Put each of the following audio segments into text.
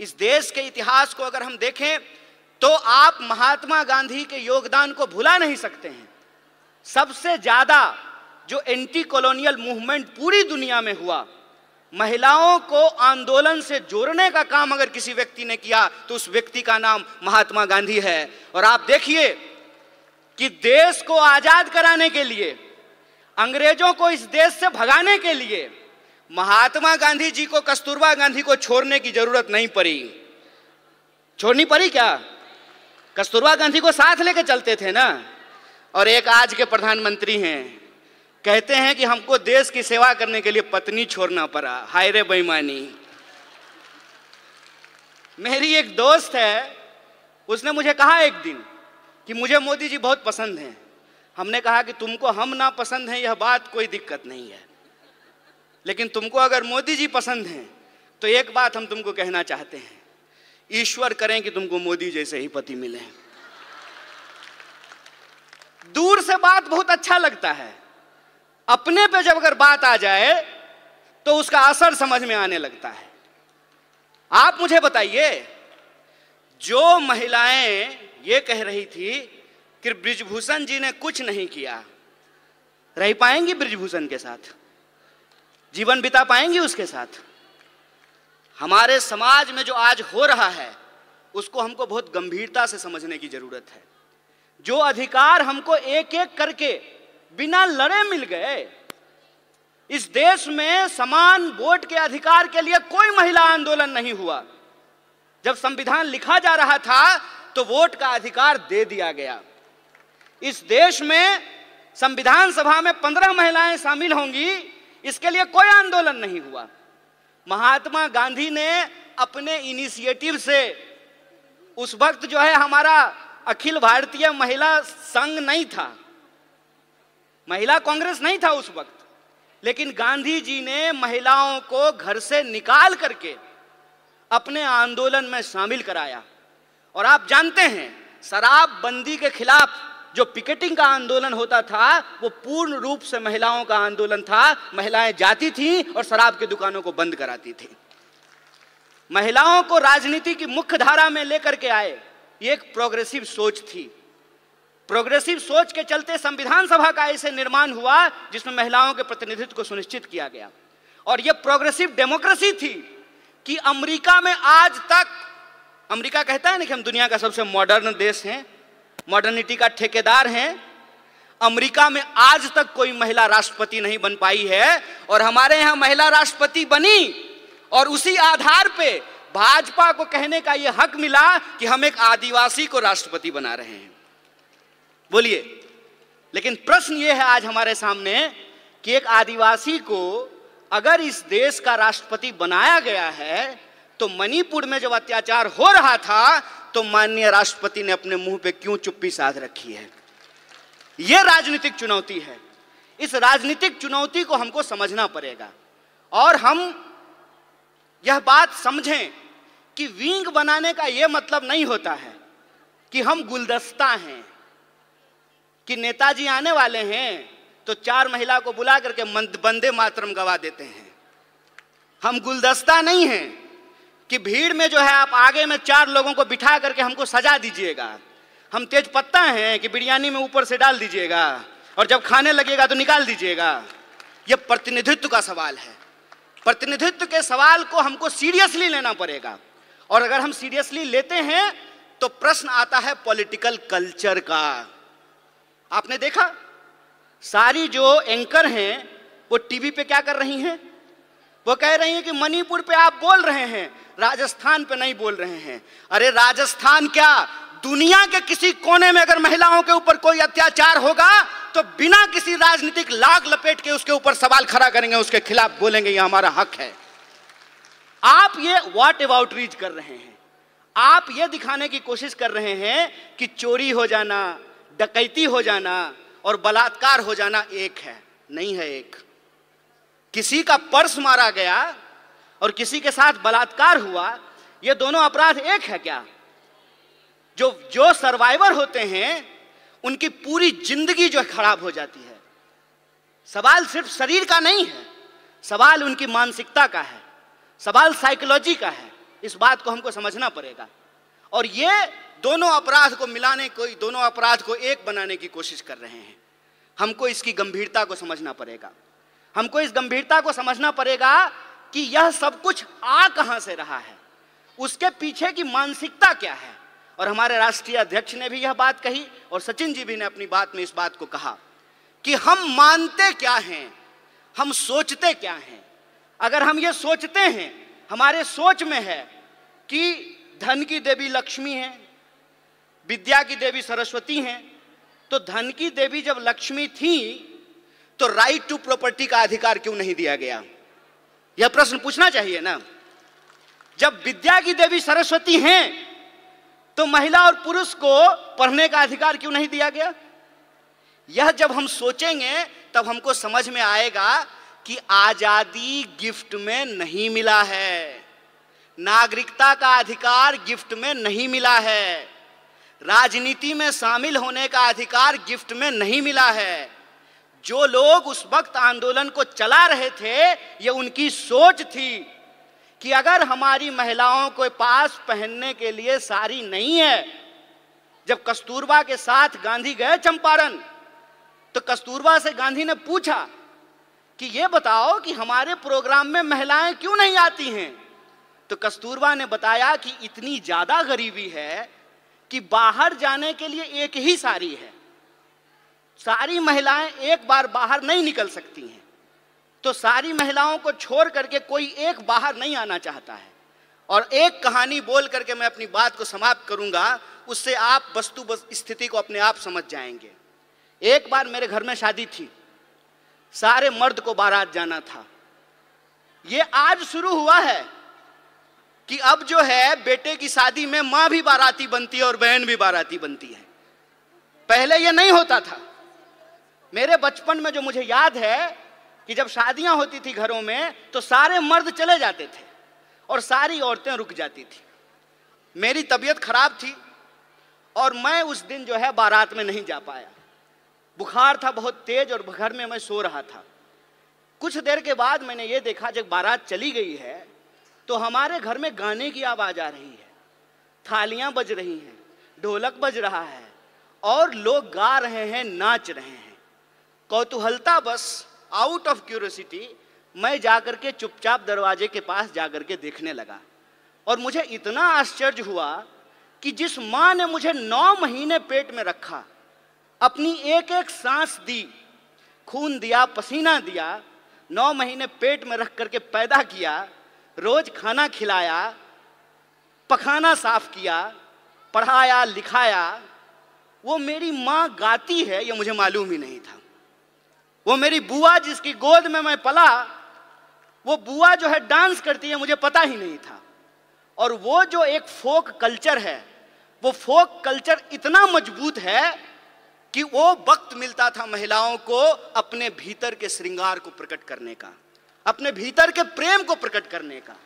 इस देश के इतिहास को अगर हम देखें तो आप महात्मा गांधी के योगदान को भुला नहीं सकते हैं सबसे ज्यादा जो एंटी कॉलोनियल मूवमेंट पूरी दुनिया में हुआ महिलाओं को आंदोलन से जोड़ने का काम अगर किसी व्यक्ति ने किया तो उस व्यक्ति का नाम महात्मा गांधी है और आप देखिए कि देश को आजाद कराने के लिए अंग्रेजों को इस देश से भगाने के लिए महात्मा गांधी जी को कस्तूरबा गांधी को छोड़ने की जरूरत नहीं पड़ी छोड़नी पड़ी क्या कस्तूरबा गांधी को साथ लेकर चलते थे ना और एक आज के प्रधानमंत्री हैं कहते हैं कि हमको देश की सेवा करने के लिए पत्नी छोड़ना पड़ा हाय रे बेईमानी मेरी एक दोस्त है उसने मुझे कहा एक दिन कि मुझे मोदी जी बहुत पसंद हैं हमने कहा कि तुमको हम ना पसंद हैं यह बात कोई दिक्कत नहीं है लेकिन तुमको अगर मोदी जी पसंद हैं तो एक बात हम तुमको कहना चाहते हैं ईश्वर करें कि तुमको मोदी जैसे ही पति मिले दूर से बात बहुत अच्छा लगता है अपने पे जब अगर बात आ जाए तो उसका असर समझ में आने लगता है आप मुझे बताइए जो महिलाएं ये कह रही थी कि ब्रिजभूषण जी ने कुछ नहीं किया रह पाएंगी ब्रिजभूषण के साथ जीवन बिता पाएंगी उसके साथ हमारे समाज में जो आज हो रहा है उसको हमको बहुत गंभीरता से समझने की जरूरत है जो अधिकार हमको एक एक करके बिना लड़े मिल गए इस देश में समान वोट के अधिकार के लिए कोई महिला आंदोलन नहीं हुआ जब संविधान लिखा जा रहा था तो वोट का अधिकार दे दिया गया इस देश में संविधान सभा में पंद्रह महिलाएं शामिल होंगी इसके लिए कोई आंदोलन नहीं हुआ महात्मा गांधी ने अपने इनिशिएटिव से उस वक्त जो है हमारा अखिल भारतीय महिला संघ नहीं था महिला कांग्रेस नहीं था उस वक्त लेकिन गांधी जी ने महिलाओं को घर से निकाल करके अपने आंदोलन में शामिल कराया और आप जानते हैं शराबबंदी के खिलाफ जो पिकेटिंग का आंदोलन होता था वो पूर्ण रूप से महिलाओं का आंदोलन था महिलाएं जाती थीं और शराब की दुकानों को बंद कराती थी महिलाओं को राजनीति की मुख्य धारा में लेकर के आए ये एक प्रोग्रेसिव सोच थी प्रोग्रेसिव सोच के चलते संविधान सभा का ऐसे निर्माण हुआ जिसमें महिलाओं के प्रतिनिधित्व को सुनिश्चित किया गया और यह प्रोग्रेसिव डेमोक्रेसी थी कि अमेरिका में आज तक अमेरिका कहता है ना कि हम दुनिया का सबसे मॉडर्न देश हैं मॉडर्निटी का ठेकेदार हैं अमेरिका में आज तक कोई महिला राष्ट्रपति नहीं बन पाई है और हमारे यहां महिला राष्ट्रपति बनी और उसी आधार पे भाजपा को कहने का यह हक मिला कि हम एक आदिवासी को राष्ट्रपति बना रहे हैं बोलिए लेकिन प्रश्न यह है आज हमारे सामने कि एक आदिवासी को अगर इस देश का राष्ट्रपति बनाया गया है तो मणिपुर में जब अत्याचार हो रहा था तो माननीय राष्ट्रपति ने अपने मुंह पे क्यों चुप्पी साध रखी है यह राजनीतिक चुनौती है इस राजनीतिक चुनौती को हमको समझना पड़ेगा और हम यह बात समझें कि विंग बनाने का यह मतलब नहीं होता है कि हम गुलदस्ता हैं कि नेताजी आने वाले हैं तो चार महिला को बुला करके बंदे मातरम गवा देते हैं हम गुलदस्ता नहीं हैं कि भीड़ में जो है आप आगे में चार लोगों को बिठा करके हमको सजा दीजिएगा हम तेज पत्ता हैं कि बिरयानी में ऊपर से डाल दीजिएगा और जब खाने लगेगा तो निकाल दीजिएगा यह प्रतिनिधित्व का सवाल है प्रतिनिधित्व के सवाल को हमको सीरियसली लेना पड़ेगा और अगर हम सीरियसली लेते हैं तो प्रश्न आता है पॉलिटिकल कल्चर का आपने देखा सारी जो एंकर हैं वो टीवी पे क्या कर रही हैं वो कह रही हैं कि मणिपुर पे आप बोल रहे हैं राजस्थान पे नहीं बोल रहे हैं अरे राजस्थान क्या दुनिया के किसी कोने में अगर महिलाओं के ऊपर कोई अत्याचार होगा तो बिना किसी राजनीतिक लाग लपेट के उसके ऊपर सवाल खड़ा करेंगे उसके खिलाफ बोलेंगे ये हमारा हक है आप ये वॉट अबाउट रीच कर रहे हैं आप ये दिखाने की कोशिश कर रहे हैं कि चोरी हो जाना डकैती हो जाना और बलात्कार हो जाना एक है नहीं है एक किसी का पर्स मारा गया और किसी के साथ बलात्कार हुआ ये दोनों अपराध एक है क्या जो जो सर्वाइवर होते हैं उनकी पूरी जिंदगी जो खराब हो जाती है सवाल सिर्फ शरीर का नहीं है सवाल उनकी मानसिकता का है सवाल साइकोलॉजी का है इस बात को हमको समझना पड़ेगा और ये दोनों अपराध को मिलाने को दोनों अपराध को एक बनाने की कोशिश कर रहे हैं हमको इसकी गंभीरता को समझना पड़ेगा हमको इस गंभीरता को समझना पड़ेगा कि यह सब कुछ आ कहां से रहा है उसके पीछे की मानसिकता क्या है और हमारे राष्ट्रीय अध्यक्ष ने भी यह बात कही और सचिन जी भी ने अपनी बात में इस बात को कहा कि हम मानते क्या हैं हम सोचते क्या हैं अगर हम ये सोचते हैं हमारे सोच में है कि धन की देवी लक्ष्मी है विद्या की देवी सरस्वती हैं तो धन की देवी जब लक्ष्मी थी तो राइट टू प्रॉपर्टी का अधिकार क्यों नहीं दिया गया यह प्रश्न पूछना चाहिए ना जब विद्या की देवी सरस्वती हैं तो महिला और पुरुष को पढ़ने का अधिकार क्यों नहीं दिया गया यह जब हम सोचेंगे तब हमको समझ में आएगा कि आजादी गिफ्ट में नहीं मिला है नागरिकता का अधिकार गिफ्ट में नहीं मिला है राजनीति में शामिल होने का अधिकार गिफ्ट में नहीं मिला है जो लोग उस वक्त आंदोलन को चला रहे थे ये उनकी सोच थी कि अगर हमारी महिलाओं के पास पहनने के लिए साड़ी नहीं है जब कस्तूरबा के साथ गांधी गए चंपारण तो कस्तूरबा से गांधी ने पूछा कि ये बताओ कि हमारे प्रोग्राम में महिलाएं क्यों नहीं आती हैं तो कस्तूरबा ने बताया कि इतनी ज़्यादा गरीबी है कि बाहर जाने के लिए एक ही साड़ी है सारी महिलाएं एक बार बाहर नहीं निकल सकती हैं तो सारी महिलाओं को छोड़ करके कोई एक बाहर नहीं आना चाहता है और एक कहानी बोल करके मैं अपनी बात को समाप्त करूंगा उससे आप वस्तु स्थिति को अपने आप समझ जाएंगे एक बार मेरे घर में शादी थी सारे मर्द को बारात जाना था ये आज शुरू हुआ है कि अब जो है बेटे की शादी में मां भी बाराती बनती है और बहन भी बाराती बनती है पहले यह नहीं होता था मेरे बचपन में जो मुझे याद है कि जब शादियां होती थी घरों में तो सारे मर्द चले जाते थे और सारी औरतें रुक जाती थी मेरी तबीयत खराब थी और मैं उस दिन जो है बारात में नहीं जा पाया बुखार था बहुत तेज और घर में मैं सो रहा था कुछ देर के बाद मैंने ये देखा जब बारात चली गई है तो हमारे घर में गाने की आवाज़ आ रही है थालियां बज रही हैं ढोलक बज रहा है और लोग गा रहे हैं नाच रहे हैं कौतूहलता बस आउट ऑफ क्यूरोसिटी मैं जाकर के चुपचाप दरवाजे के पास जाकर के देखने लगा और मुझे इतना आश्चर्य हुआ कि जिस माँ ने मुझे नौ महीने पेट में रखा अपनी एक एक सांस दी खून दिया पसीना दिया नौ महीने पेट में रख करके पैदा किया रोज खाना खिलाया पखाना साफ किया पढ़ाया लिखाया वो मेरी माँ गाती है ये मुझे मालूम ही नहीं था वो मेरी बुआ जिसकी गोद में मैं पला वो बुआ जो है डांस करती है मुझे पता ही नहीं था और वो जो एक फोक कल्चर है वो फोक कल्चर इतना मजबूत है कि वो वक्त मिलता था महिलाओं को अपने भीतर के श्रृंगार को प्रकट करने का अपने भीतर के प्रेम को प्रकट करने का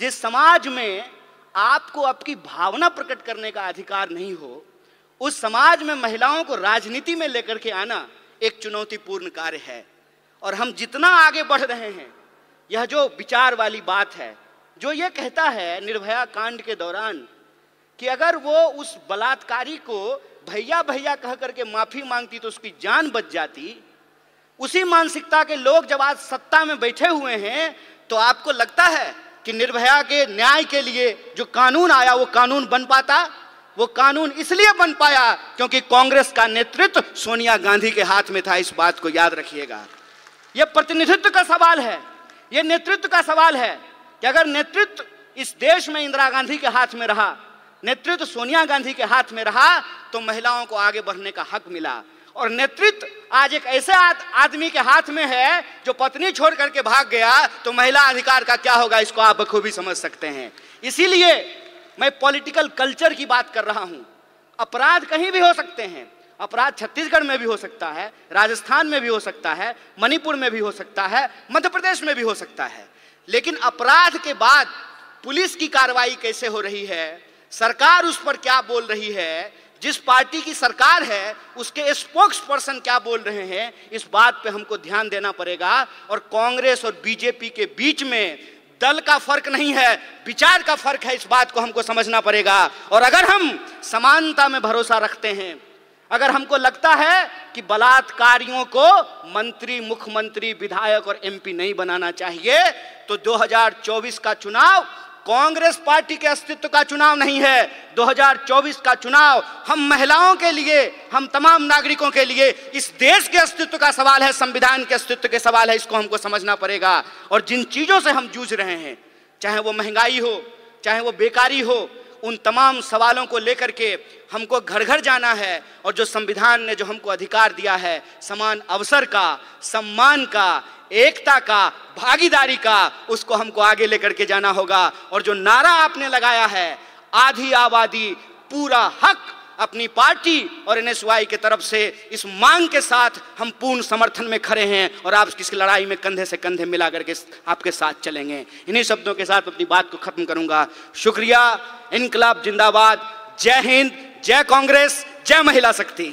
जिस समाज में आपको आपकी भावना प्रकट करने का अधिकार नहीं हो उस समाज में महिलाओं को राजनीति में लेकर के आना एक चुनौतीपूर्ण कार्य है और हम जितना आगे बढ़ रहे हैं यह जो विचार वाली बात है जो ये कहता है निर्भया कांड के दौरान कि अगर वो उस बलात्कारी को भैया भैया कह करके माफी मांगती तो उसकी जान बच जाती उसी मानसिकता के लोग जब आज सत्ता में बैठे हुए हैं तो आपको लगता है कि निर्भया के न्याय के लिए जो कानून आया वो कानून बन पाता वो कानून इसलिए बन पाया क्योंकि कांग्रेस का नेतृत्व सोनिया गांधी के हाथ में था इस बात को याद रखिएगा यह प्रतिनिधित्व का सवाल है यह नेतृत्व का सवाल है कि अगर नेतृत्व इस देश में इंदिरा गांधी के हाथ में रहा नेतृत्व सोनिया गांधी के हाथ में रहा तो महिलाओं को आगे बढ़ने का हक मिला और नेतृत्व आज एक ऐसे आदमी के हाथ में है जो पत्नी छोड़ करके भाग गया तो महिला अधिकार का क्या होगा इसको आप बखूबी समझ सकते हैं इसीलिए मैं पॉलिटिकल कल्चर की बात कर रहा हूं अपराध कहीं भी हो सकते हैं अपराध छत्तीसगढ़ में भी हो सकता है राजस्थान में भी हो सकता है मणिपुर में भी हो सकता है मध्य प्रदेश में भी हो सकता है लेकिन अपराध के बाद पुलिस की कार्रवाई कैसे हो रही है सरकार उस पर क्या बोल रही है जिस पार्टी की सरकार है उसके स्पोक्स पर्सन क्या बोल रहे हैं इस बात पे हमको ध्यान देना पड़ेगा और कांग्रेस और बीजेपी के बीच में दल का फर्क नहीं है विचार का फर्क है इस बात को हमको समझना पड़ेगा और अगर हम समानता में भरोसा रखते हैं अगर हमको लगता है कि बलात्कारियों को मंत्री मुख्यमंत्री विधायक और एमपी नहीं बनाना चाहिए तो 2024 का चुनाव कांग्रेस पार्टी के अस्तित्व का चुनाव नहीं है 2024 का चुनाव हम महिलाओं के लिए हम तमाम नागरिकों के लिए इस देश के अस्तित्व का सवाल है संविधान के अस्तित्व के सवाल है इसको हमको समझना पड़ेगा और जिन चीज़ों से हम जूझ रहे हैं चाहे वो महंगाई हो चाहे वो बेकारी हो उन तमाम सवालों को लेकर के हमको घर घर जाना है और जो संविधान ने जो हमको अधिकार दिया है समान अवसर का सम्मान का एकता का भागीदारी का उसको हमको आगे लेकर के जाना होगा और जो नारा आपने लगाया है आधी आबादी पूरा हक अपनी पार्टी और एन के तरफ से इस मांग के साथ हम पूर्ण समर्थन में खड़े हैं और आप किसी लड़ाई में कंधे से कंधे मिला करके आपके साथ चलेंगे इन्हीं शब्दों के साथ अपनी बात को खत्म करूंगा शुक्रिया इनकलाब जिंदाबाद जय हिंद जय कांग्रेस जय महिला शक्ति